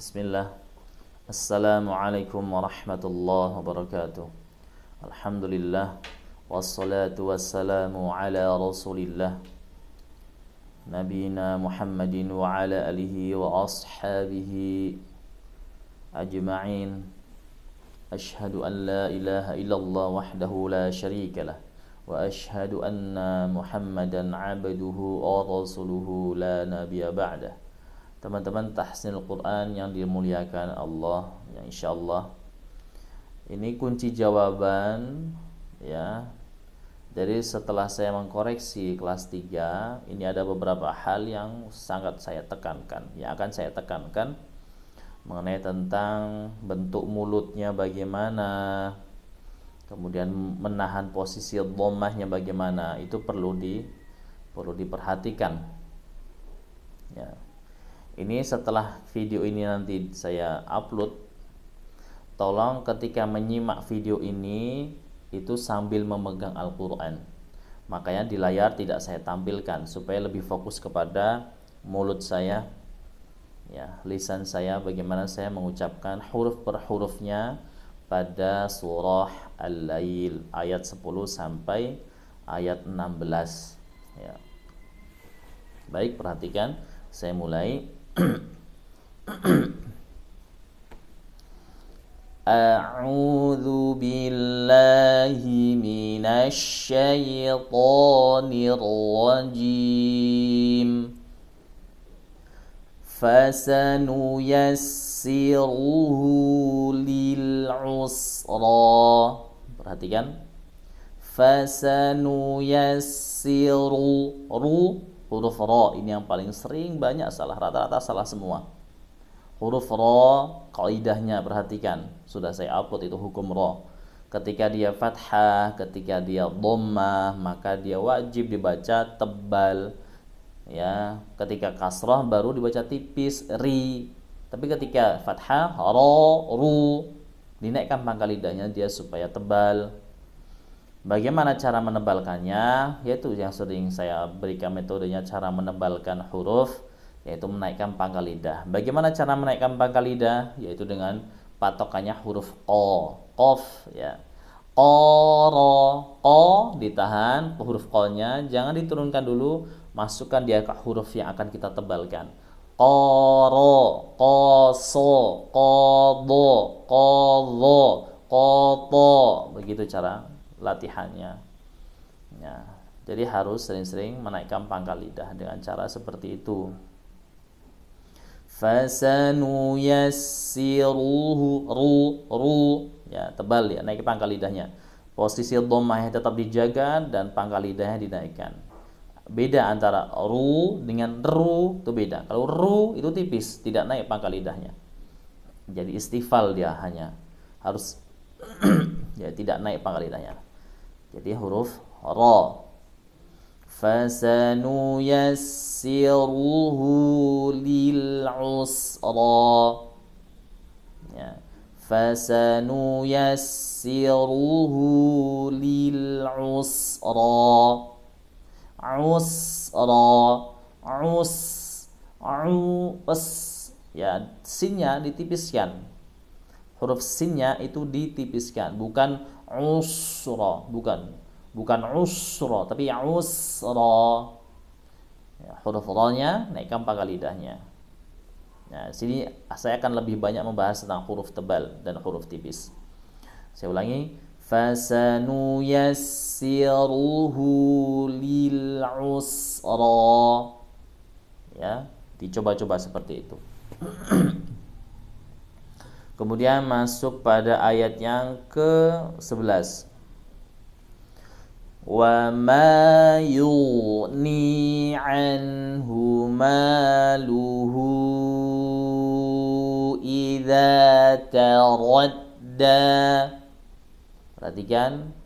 بسم الله السلام عليكم ورحمة الله وبركاته الحمد لله والصلاة والسلام على رسول الله نبينا محمد وعلى آله وأصحابه أجمعين أشهد أن لا إله إلا الله وحده لا شريك له وأشهد أن محمدا عبده ورسوله لا نبي بعده teman-teman al Quran yang dimuliakan Allah yang insya Allah ini kunci jawaban ya dari setelah saya mengkoreksi kelas 3 ini ada beberapa hal yang sangat saya tekankan yang akan saya tekankan mengenai tentang bentuk mulutnya bagaimana kemudian menahan posisi domahnya bagaimana itu perlu di perlu diperhatikan ya ini setelah video ini nanti saya upload tolong ketika menyimak video ini itu sambil memegang Al-Quran makanya di layar tidak saya tampilkan supaya lebih fokus kepada mulut saya ya lisan saya bagaimana saya mengucapkan huruf per hurufnya pada surah Al-Lail ayat 10 sampai ayat 16 ya. Baik perhatikan saya mulai أعوذ بالله من الشيطان الرجيم فسنيسره للعسرى perhatikan فسنيسره huruf ro ini yang paling sering banyak salah rata-rata salah semua huruf ro kaidahnya perhatikan sudah saya upload itu hukum ro ketika dia fathah ketika dia doma maka dia wajib dibaca tebal ya ketika kasrah baru dibaca tipis ri tapi ketika fathah ro ru dinaikkan pangkal lidahnya dia supaya tebal Bagaimana cara menebalkannya? Yaitu yang sering saya berikan metodenya cara menebalkan huruf, yaitu menaikkan pangkal lidah. Bagaimana cara menaikkan pangkal lidah? Yaitu dengan patokannya huruf o, kof, ya. ro, o ditahan, huruf o nya jangan diturunkan dulu, masukkan dia ke huruf yang akan kita tebalkan. Koro, koso, kodo, kodo, koto, begitu cara latihannya. Ya, jadi harus sering-sering menaikkan pangkal lidah dengan cara seperti itu. Fasanuyassiruhu ru ru ya tebal ya naik pangkal lidahnya. Posisi domah tetap dijaga dan pangkal lidahnya dinaikkan. Beda antara ru dengan ru itu beda. Kalau ru itu tipis, tidak naik pangkal lidahnya. Jadi istifal dia hanya harus ya tidak naik pangkal lidahnya. Jadi huruf ra. Fasanuyassiruhu lil usra. Ya. yassiruhu lil usra. Usra. Us. Us. Ya, sinnya ditipiskan. Huruf sinnya itu ditipiskan, bukan usra bukan bukan usra tapi usra ya, huruf ra naikkan pangkal lidahnya nah sini saya akan lebih banyak membahas tentang huruf tebal dan huruf tipis saya ulangi yassiruhu lil usra ya dicoba-coba seperti itu Kemudian masuk pada ayat yang ke-11. Wa ma yughni anhu maluhu idza taradda. Perhatikan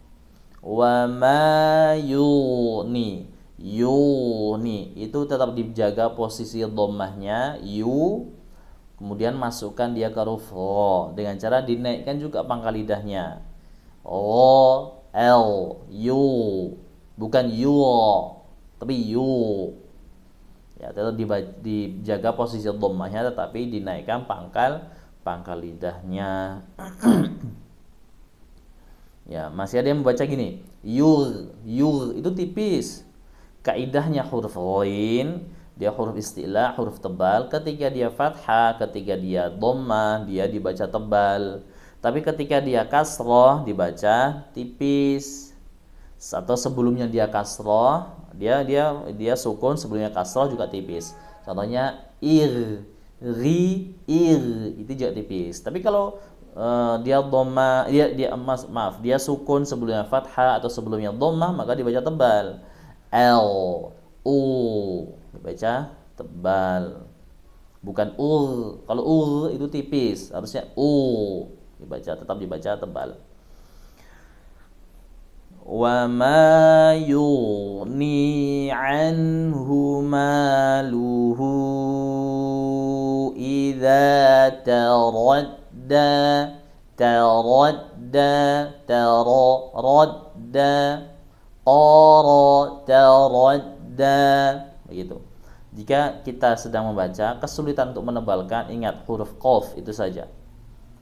wa ma yughni yuni itu tetap dijaga posisi dhammahnya yu Kemudian masukkan dia ke huruf ho dengan cara dinaikkan juga pangkal lidahnya. O, L, U, bukan U, tapi U. Ya, tetap dijaga posisi dhammahnya tetapi dinaikkan pangkal pangkal lidahnya. ya, masih ada yang membaca gini. Yur, yur itu tipis. Kaidahnya huruf roin dia huruf istilah, huruf tebal. Ketika dia fathah, ketika dia dhamma, dia dibaca tebal. Tapi ketika dia kasroh, dibaca tipis. Atau sebelumnya dia kasroh, dia dia dia sukun sebelumnya kasroh juga tipis. Contohnya ir, ri, ir itu juga tipis. Tapi kalau uh, dia doma, dia dia emas maaf, dia sukun sebelumnya fathah atau sebelumnya doma maka dibaca tebal. L, u, Baca tebal. Bukan ul. Kalau ul itu tipis, harusnya u. Dibaca tetap dibaca tebal. Wa ma yughni anhu maluhu idza taradda taradda taradda qara taradda begitu. Jika kita sedang membaca, kesulitan untuk menebalkan, ingat huruf qaf itu saja.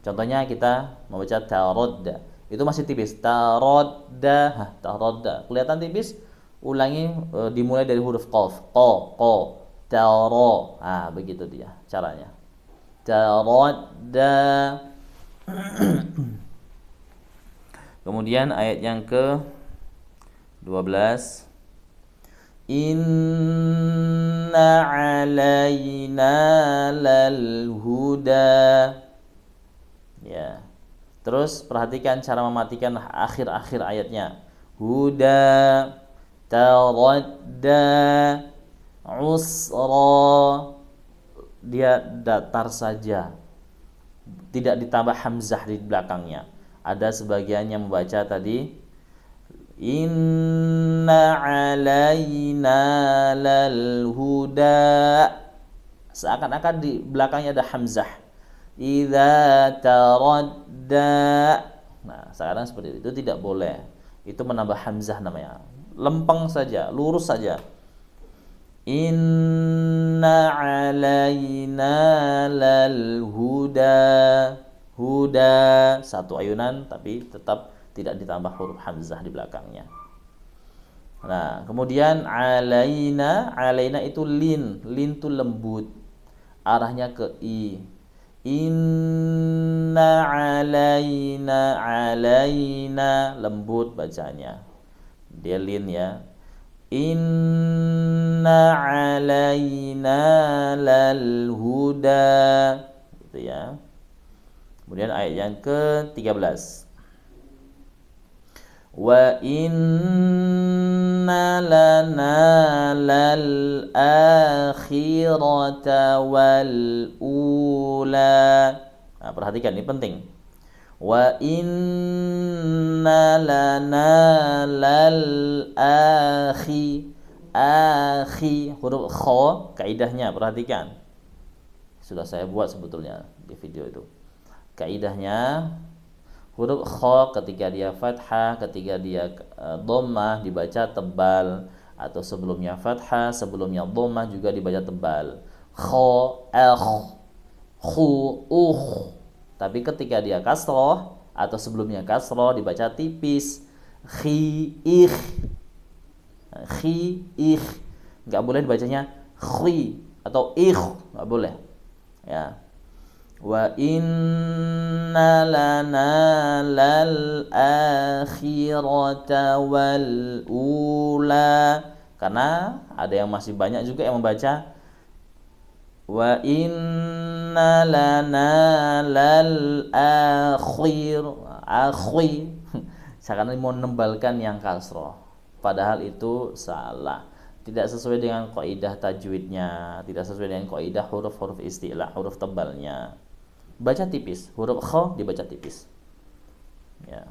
Contohnya kita membaca tarodda. Itu masih tipis. Tarodda, tarodda. Kelihatan tipis? Ulangi e, dimulai dari huruf qaf. Qa, qa, taro. Ah, begitu dia caranya. Tarodda. Kemudian ayat yang ke 12 alayna lal huda ya terus perhatikan cara mematikan akhir-akhir ayatnya huda taradda usra dia datar saja tidak ditambah hamzah di belakangnya ada sebagian yang membaca tadi Inna alaina lal huda Seakan-akan di belakangnya ada Hamzah Iza taradda Nah sekarang seperti itu, itu tidak boleh Itu menambah Hamzah namanya Lempeng saja, lurus saja Inna alaina lal huda Huda Satu ayunan tapi tetap tidak ditambah huruf hamzah di belakangnya. Nah, kemudian alaina, alaina itu lin, lin itu lembut. Arahnya ke i. Inna alaina, alaina lembut bacanya. Dia lin ya. Inna alaina lal huda. Gitu ya. Kemudian ayat yang ke-13 wa inna lana lal akhirata wal ula nah, perhatikan ini penting wa inna lana lal akhi akhi huruf kha kaidahnya perhatikan sudah saya buat sebetulnya di video itu kaidahnya huruf kho ketika dia fathah ketika dia eh, domah dibaca tebal atau sebelumnya fathah sebelumnya dhammah juga dibaca tebal kho eh khu uh tapi ketika dia kasroh atau sebelumnya kasroh dibaca tipis khi ih khi ih nggak boleh dibacanya khi atau ih nggak boleh ya wa inna lana lal akhirata wal ula karena ada yang masih banyak juga yang membaca wa inna lana lal akhir akhi seakan mau menembalkan yang kasro padahal itu salah tidak sesuai dengan kaidah tajwidnya tidak sesuai dengan kaidah huruf-huruf istilah huruf tebalnya baca tipis huruf kh dibaca tipis ya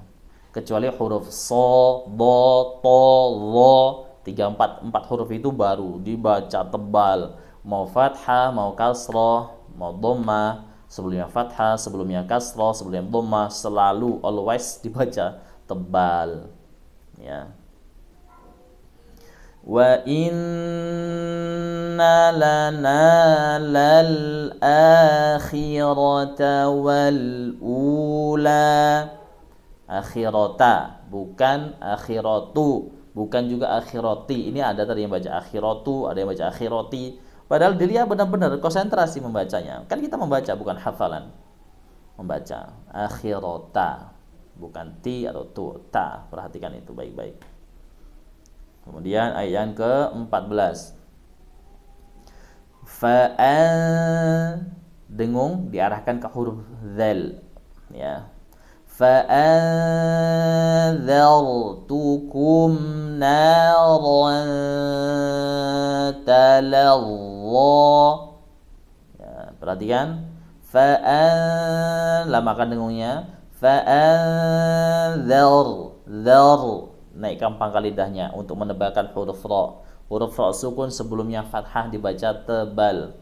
kecuali huruf so do to lo tiga empat empat huruf itu baru dibaca tebal mau fathah mau kasroh mau doma sebelumnya fathah sebelumnya kasroh sebelumnya doma selalu always dibaca tebal ya wa in لنا للآخرة والأولى akhirata bukan akhiratu bukan juga akhirati ini ada tadi yang baca akhiratu ada yang baca akhirati padahal dia benar-benar konsentrasi membacanya kan kita membaca bukan hafalan membaca akhirata bukan ti atau tu ta perhatikan itu baik-baik kemudian ayat yang ke-14 fa dengung diarahkan ke huruf zal ya fa tukum naran talazza ya, perhatikan fa lamakan dengungnya fa anzar zar naikkan pangkal lidahnya untuk menebalkan huruf ra huruf ra sukun sebelumnya fathah dibaca tebal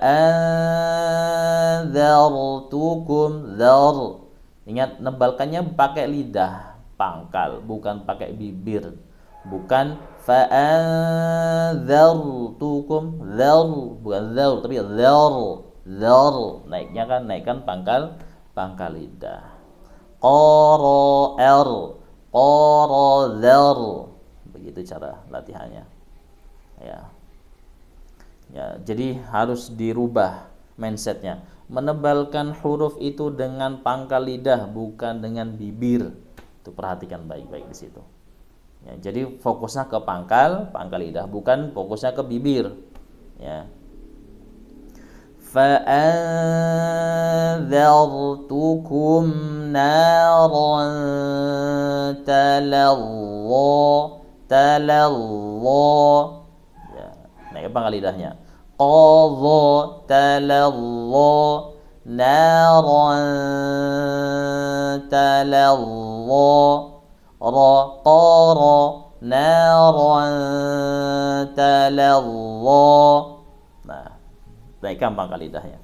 anzartukum dzar ingat nebalkannya pakai lidah pangkal bukan pakai bibir bukan anzartukum dzar bukan dzar tapi dzar dzar naiknya kan naikkan pangkal pangkal lidah qara r qara begitu cara latihannya ya ya jadi harus dirubah mindsetnya menebalkan huruf itu dengan pangkal lidah bukan dengan bibir itu perhatikan baik-baik di situ ya, jadi fokusnya ke pangkal pangkal lidah bukan fokusnya ke bibir ya فأنذرتكم نارا تلظى تلظى Nah, gampang kali lidahnya. Qadha talalla naran talalla ra qara naran talalla. Nah, baik gampang kali lidahnya.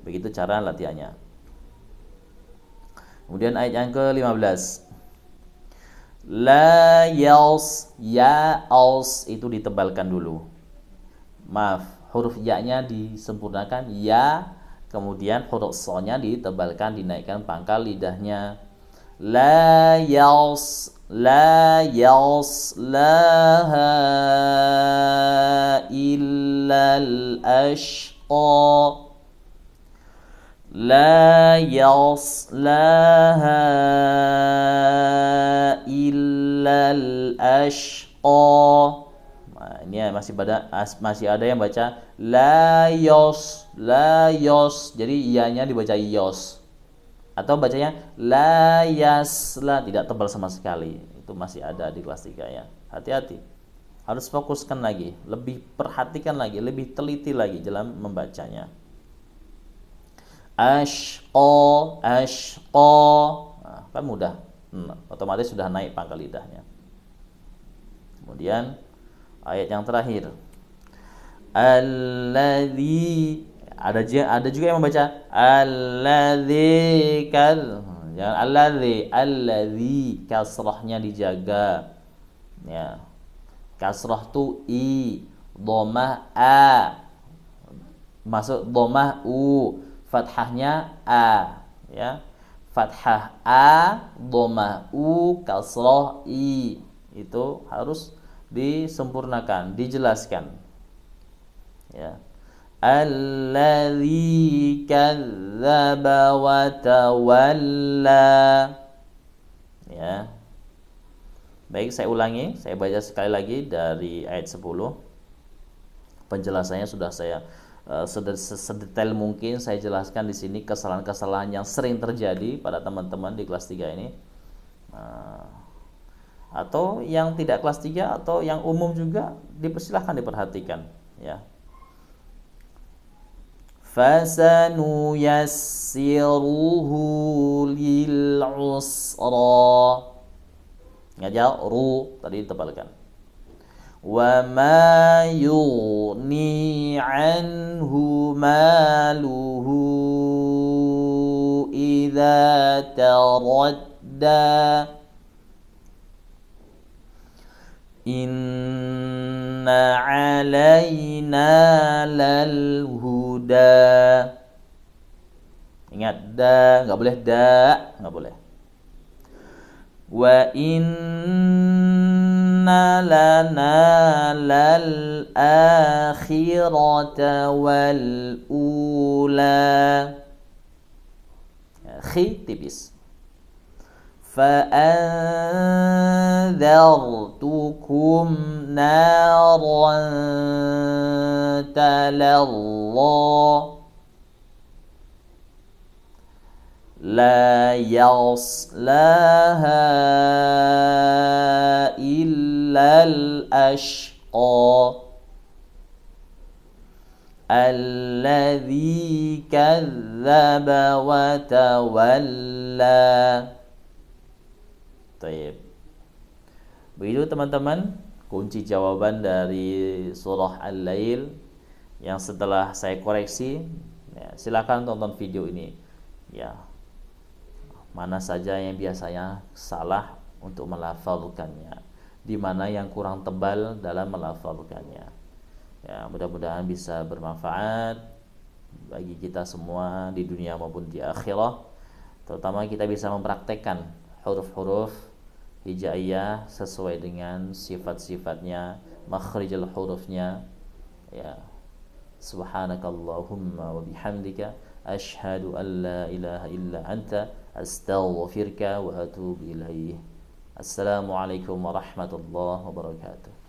Begitu cara latihannya. Kemudian ayat yang ke-15. La yaus ya aus itu ditebalkan dulu maaf huruf ya-nya disempurnakan ya kemudian huruf so-nya ditebalkan dinaikkan pangkal lidahnya la yaus la yaslaha illal ashqa لا يصلاها إلا ashqa ini ya, masih pada masih ada yang baca layos, layos. jadi ianya dibaca yos atau bacanya la lah tidak tebal sama sekali itu masih ada di kelas 3 ya hati-hati harus fokuskan lagi lebih perhatikan lagi lebih teliti lagi dalam membacanya ashqo ashqo nah, kan mudah hmm, otomatis sudah naik pangkal lidahnya kemudian ayat yang terakhir alladzi ada ada juga yang membaca alladzi kal jangan ya, alladzi alladzi kasrahnya dijaga ya kasrah tu i domah a masuk domah u fathahnya a ya fathah a domah u kasrah i itu harus disempurnakan, dijelaskan. Ya. Alladzi kadzdzaba wa Ya. Baik, saya ulangi, saya baca sekali lagi dari ayat 10. Penjelasannya sudah saya uh, sedetail mungkin saya jelaskan di sini kesalahan-kesalahan yang sering terjadi pada teman-teman di kelas 3 ini. Uh, atau yang tidak kelas 3 atau yang umum juga dipersilahkan diperhatikan ya fasanu yassiruhu lil usra ya ru tadi ditebalkan wa ma yughni anhu maluhu idza taradda إن علينا للهدى Ingat da, enggak boleh da, enggak boleh. Wa inna lana lal akhirata wal ula. Khi tipis. فأنذرتكم نارا تلظى لا يصلاها إلا الأشقى الذي كذب وتولى Taib. Begitu teman-teman kunci jawaban dari surah Al-Lail yang setelah saya koreksi. Ya, silakan tonton video ini. Ya. Mana saja yang biasanya salah untuk melafalkannya. Di mana yang kurang tebal dalam melafalkannya. Ya, mudah-mudahan bisa bermanfaat bagi kita semua di dunia maupun di akhirah terutama kita bisa mempraktekkan huruf-huruf hijaiyah sesuai dengan sifat-sifatnya, makhrijul hurufnya. Ya. Subhanakallahumma wa bihamdika ashhadu an la ilaha illa anta astaghfiruka wa atubu ilaih. alaikum warahmatullahi wabarakatuh.